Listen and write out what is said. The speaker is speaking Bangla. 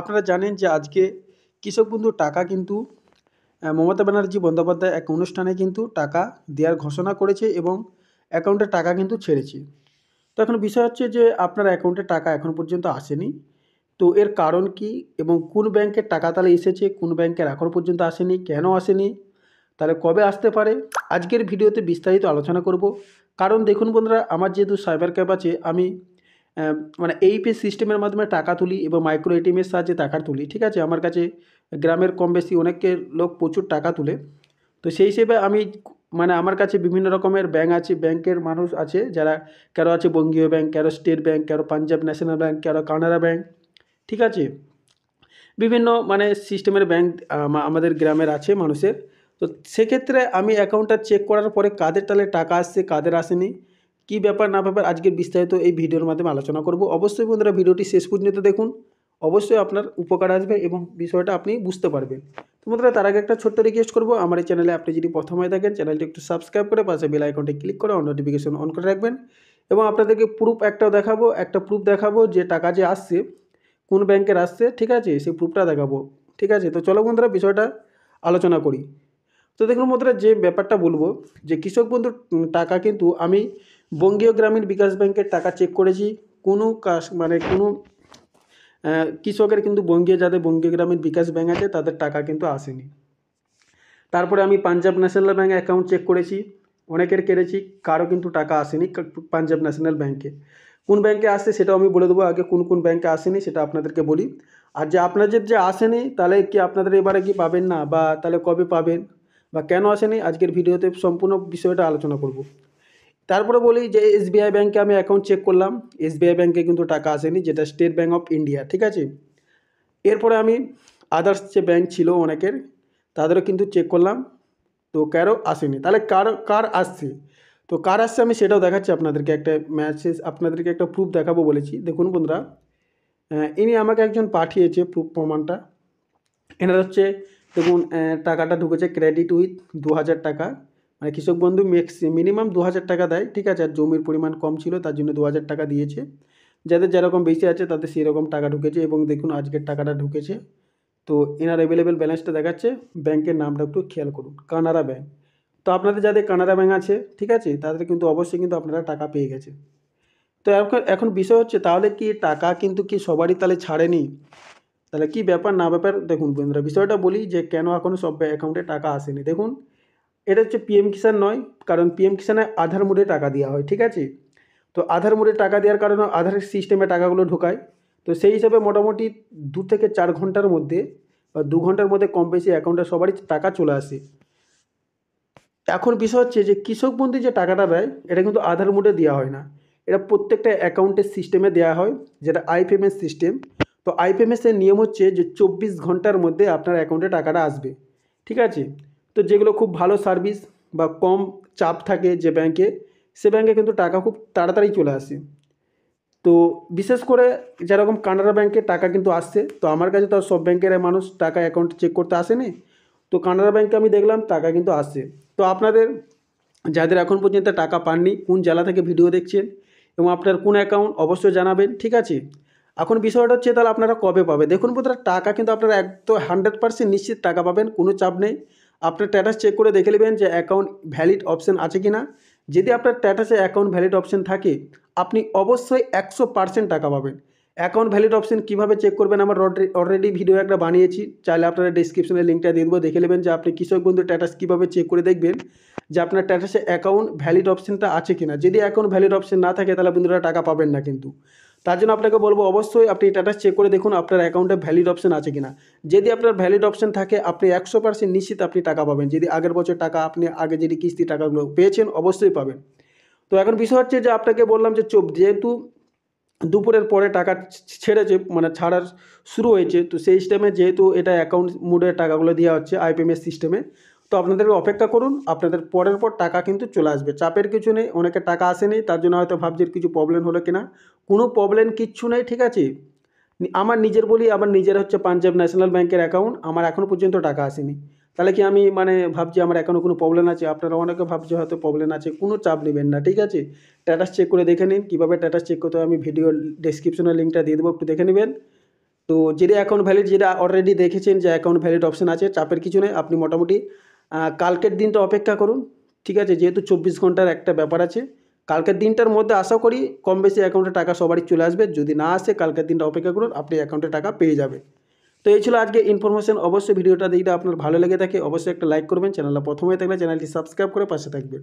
আপনারা জানেন যে আজকে কৃষক বন্ধু টাকা কিন্তু মমতা ব্যানার্জি বন্দ্যোপাধ্যায় এক অনুষ্ঠানে কিন্তু টাকা দেওয়ার ঘোষণা করেছে এবং অ্যাকাউন্টে টাকা কিন্তু ছেড়েছে তো এখন বিষয় হচ্ছে যে আপনার অ্যাকাউন্টে টাকা এখন পর্যন্ত আসেনি তো এর কারণ কি এবং কোন ব্যাংকের টাকা তাহলে এসেছে কোন ব্যাংকের এখন পর্যন্ত আসেনি কেন আসেনি তাহলে কবে আসতে পারে আজকের ভিডিওতে বিস্তারিত আলোচনা করব কারণ দেখুন বন্ধুরা আমার যেহেতু সাইবার ক্যাব আছে আমি মানে এই পে সিস্টেমের মাধ্যমে টাকা তুলি এবং মাইক্রো এটিএমের সাহায্যে টাকা তুলি ঠিক আছে আমার কাছে গ্রামের কম বেশি অনেকের লোক প্রচুর টাকা তুলে তো সেই হিসেবে আমি মানে আমার কাছে বিভিন্ন রকমের ব্যাঙ্ক আছে ব্যাংকের মানুষ আছে যারা কারো আছে বঙ্গীয় ব্যাঙ্ক কারো স্টেট ব্যাঙ্ক কারো পাঞ্জাব ন্যাশনাল ব্যাঙ্ক কারো কানাড়া ব্যাঙ্ক ঠিক আছে বিভিন্ন মানে সিস্টেমের ব্যাঙ্ক আমাদের গ্রামের আছে মানুষের তো সেক্ষেত্রে আমি অ্যাকাউন্টটা চেক করার পরে কাদের তাহলে টাকা আসছে কাদের আসেনি কি ব্যাপার না ব্যাপার আজকের বিস্তারিত এই ভিডিওর মাধ্যমে আলোচনা করব অবশ্যই বন্ধুরা ভিডিওটি শেষ পর্যন্ত দেখুন অবশ্যই আপনার উপকার আসবে এবং বিষয়টা আপনি বুঝতে পারবেন তো বন্ধুরা তার আগে একটা ছোট্ট রিকোয়েস্ট করবো আমার এই চ্যানেলে আপনি যদি প্রথম হয়ে থাকেন চ্যানেলটি একটু সাবস্ক্রাইব করে পাশে বেল আইকনটি ক্লিক করে অন নোটিফিকেশন অন করে রাখবেন এবং আপনাদেরকে প্রুফ একটাও দেখাবো একটা প্রুফ দেখাবো যে টাকা যে আসছে কোন ব্যাংকের আসছে ঠিক আছে সেই প্রুফটা দেখাবো ঠিক আছে তো চলো বন্ধুরা বিষয়টা আলোচনা করি তো দেখুন বন্ধুরা যে ব্যাপারটা বলবো যে কৃষক বন্ধুর টাকা কিন্তু আমি বঙ্গীয় গ্রামীণ বিকাশ ব্যাংকের টাকা চেক করেছি কোনো কাজ মানে কোনো কৃষকের কিন্তু বঙ্গীয় যাদের বঙ্গীয় গ্রামীণ বিকাশ ব্যাঙ্ক আছে তাদের টাকা কিন্তু আসেনি তারপরে আমি Punjab national bank account check করেছি অনেকের কেড়েছি কারও কিন্তু টাকা আসেনি পাঞ্জাব ন্যাশনাল ব্যাঙ্কে কোন ব্যাঙ্কে আসে সেটাও আমি বলে দেবো আগে কোন কোন ব্যাঙ্কে আসেনি সেটা আপনাদেরকে বলি আর যে আপনাদের যে আসেনি তাহলে কি আপনাদের এবারে কি পাবেন না বা তাহলে কবে পাবেন বা কেন আসেনি আজকের ভিডিওতে সম্পূর্ণ বিষয়টা আলোচনা করব তারপরে বলি যে এসবিআই ব্যাঙ্কে আমি অ্যাকাউন্ট চেক করলাম এসবিআই ব্যাঙ্কে কিন্তু টাকা আসেনি যেটা স্টেট ব্যাঙ্ক অফ ইন্ডিয়া ঠিক আছে এরপরে আমি আদার্স যে ব্যাঙ্ক ছিল অনেকের তাদেরও কিন্তু চেক করলাম তো কারো আসেনি তাহলে কার কার আসছে তো কার আসছে আমি সেটাও দেখাচ্ছি আপনাদেরকে একটা ম্যাসেজ আপনাদেরকে একটা প্রুফ দেখাবো বলেছি দেখুন বন্ধুরা ইনি আমাকে একজন পাঠিয়েছে প্রুফ প্রমাণটা এনার হচ্ছে দেখুন টাকাটা ঢুকেছে ক্রেডিট উইথ দু টাকা মানে কৃষক বন্ধু ম্যাক্স মিনিমাম দু হাজার টাকা দেয় ঠিক আছে আর জমির পরিমাণ কম ছিল তার জন্য দু হাজার টাকা দিয়েছে যাদের যেরকম বেশি আছে তাদের সেরকম টাকা ঢুকেছে এবং দেখুন আজকের টাকাটা ঢুকেছে তো এনার অ্যাভেলেবেল ব্যালেন্সটা দেখাচ্ছে ব্যাংকের নামটা একটু খেয়াল করুন কানাড়া ব্যাঙ্ক তো আপনাদের যাদের কানাড়া ব্যাঙ্ক আছে ঠিক আছে তাদের কিন্তু অবশ্যই কিন্তু আপনারা টাকা পেয়ে গেছে তো এখন এখন বিষয় হচ্ছে তাহলে কি টাকা কিন্তু কি সবারই তাহলে ছাড়েনি তাহলে কি ব্যাপার না ব্যাপার দেখুন বন্ধুরা বিষয়টা বলি যে কেন এখনও সব অ্যাকাউন্টে টাকা আসেনি দেখুন এটা হচ্ছে পিএম কিষাণ নয় কারণ পিএম কিষাণে আধার মোড়ে টাকা দেওয়া হয় ঠিক আছে তো আধার মোড়ে টাকা দেওয়ার কারণে আধার সিস্টেমে টাকাগুলো ঢোকায় তো সেই হিসাবে মোটামুটি দু থেকে চার ঘন্টার মধ্যে বা দু ঘন্টার মধ্যে কম বেশি অ্যাকাউন্টে সবারই টাকা চলে আসে এখন বিষয় হচ্ছে যে কৃষক বন্ধু যে টাকাটা দেয় এটা কিন্তু আধার মোডে দেওয়া হয় না এটা প্রত্যেকটা অ্যাকাউন্টের সিস্টেমে দেওয়া হয় যেটা আইপিএমএস সিস্টেম তো আইপিএমএসের নিয়ম হচ্ছে যে চব্বিশ ঘন্টার মধ্যে আপনার অ্যাকাউন্টে টাকাটা আসবে ঠিক আছে তো যেগুলো খুব ভালো সার্ভিস বা কম চাপ থাকে যে ব্যাংকে সে ব্যাংকে কিন্তু টাকা খুব তাড়াতাড়ি চলে আসে তো বিশেষ করে যেরকম কানাডা ব্যাংকে টাকা কিন্তু আসছে তো আমার কাছে তো সব ব্যাংকের মানুষ টাকা অ্যাকাউন্ট চেক করতে আসেনি তো কানাডা ব্যাংকে আমি দেখলাম টাকা কিন্তু আসছে তো আপনাদের যাদের এখন পর্যন্ত টাকা পাননি কোন জেলা থেকে ভিডিও দেখছেন এবং আপনার কোন অ্যাকাউন্ট অবশ্যই জানাবেন ঠিক আছে এখন বিষয়টা হচ্ছে তাহলে আপনারা কবে পাবে দেখুন বোধ টাকা কিন্তু আপনারা একদম হান্ড্রেড পার্সেন্ট নিশ্চিত টাকা পাবেন কোনো চাপ নেই আপনার স্ট্যাটাস চেক করে দেখে নেবেন যে অ্যাকাউন্ট ভ্যালিড অপশান আছে কি না যদি আপনার স্ট্যাটাসে অ্যাকাউন্ট ভ্যালিড অপশান থাকে আপনি অবশ্যই একশো পার্সেন্ট টাকা পাবেন অ্যাকাউন্ট ভ্যালিড অপশান কীভাবে চেক করবেন আমার অলরেডি ভিডিও একটা বানিয়েছি চাইলে আপনারা ডিসক্রিপশনে লিঙ্কটা দিয়ে দেবো দেখে নেবেন যে আপনি কৃষক বন্ধু স্ট্যাটাস কীভাবে চেক করে দেখবেন যে আপনার স্ট্যাটাসে অ্যাকাউন্ট ভ্যালিড অপশানটা আছে কিনা যদি অ্যাকাউন্ট ভ্যালিড অপশান না থাকে তাহলে বন্ধুরা টাকা পাবেন না কিন্তু তার জন্য আপনাকে বলবো অবশ্যই আপনি টাটা চেক করে দেখুন আপনার অ্যাকাউন্টে ভ্যালিড অপশন আছে কিনা যদি আপনার ভ্যালিড অপশন থাকে আপনি একশো পার্সেন্ট নিশ্চিত আপনি টাকা পাবেন যদি আগের বছর টাকা আপনি আগে যদি কিস্তি টাকাগুলো পেয়েছেন অবশ্যই পাবেন তো এখন বিষয় হচ্ছে যে আপনাকে বললাম যে চোপ যেহেতু দুপুরের পরে টাকা ছেড়েছে মানে ছাড়ার শুরু হয়েছে তো সেই সিস্টেমে যেহেতু এটা অ্যাকাউন্ট মুডে টাকাগুলো দেওয়া হচ্ছে আইপিএমএস সিস্টেমে তো আপনাদের অপেক্ষা করুন আপনাদের পরের পর টাকা কিন্তু চলে আসবে চাপের কিছু নেই অনেকে টাকা আসেনি তার জন্য হয়তো ভাবছেন কিছু প্রবলেম হলো কিনা কোনো প্রবলেম কিচ্ছু নেই ঠিক আছে আমার নিজের বলি আমার নিজের হচ্ছে পাঞ্জাব ন্যাশনাল ব্যাংকের অ্যাকাউন্ট আমার এখনও পর্যন্ত টাকা আসেনি তাহলে কি আমি মানে ভাবছি আমার এখনও কোনো প্রবলেম আছে আপনারা অনেকে ভাবছে হয়তো প্রবলেম আছে কোনো চাপ নেবেন না ঠিক আছে স্ট্যাটাস চেক করে দেখে নিন কীভাবে স্ট্যাটাস চেক করতে আমি ভিডিও ডিসক্রিপশনের লিঙ্কটা দিয়ে দেবো একটু দেখে নেবেন তো যেটা অ্যাকাউন্ট ভ্যালিড যেটা অলরেডি দেখেছেন যে অ্যাকাউন্ট ভ্যালিড অপশান আছে চাপের কিছু নেই আপনি মোটামুটি কালকের দিনটা অপেক্ষা করুন ঠিক আছে যেহেতু চব্বিশ ঘন্টার একটা ব্যাপার আছে কালকের দিনটার মধ্যে আশা করি কম বেশি অ্যাকাউন্টে টাকা সবারই চলে আসবে যদি না আসে কালকের দিনটা অপেক্ষা করুন আপনি অ্যাকাউন্টে টাকা পেয়ে যাবে তো এই ছিল আজকে ইনফরমেশন অবশ্যই ভিডিওটা দেখলে আপনার ভালো লেগে থাকে অবশ্যই একটা লাইক করবেন চ্যানেলটা প্রথমে থাকলে চ্যানেলটি সাবস্ক্রাইব করে পাশে থাকবেন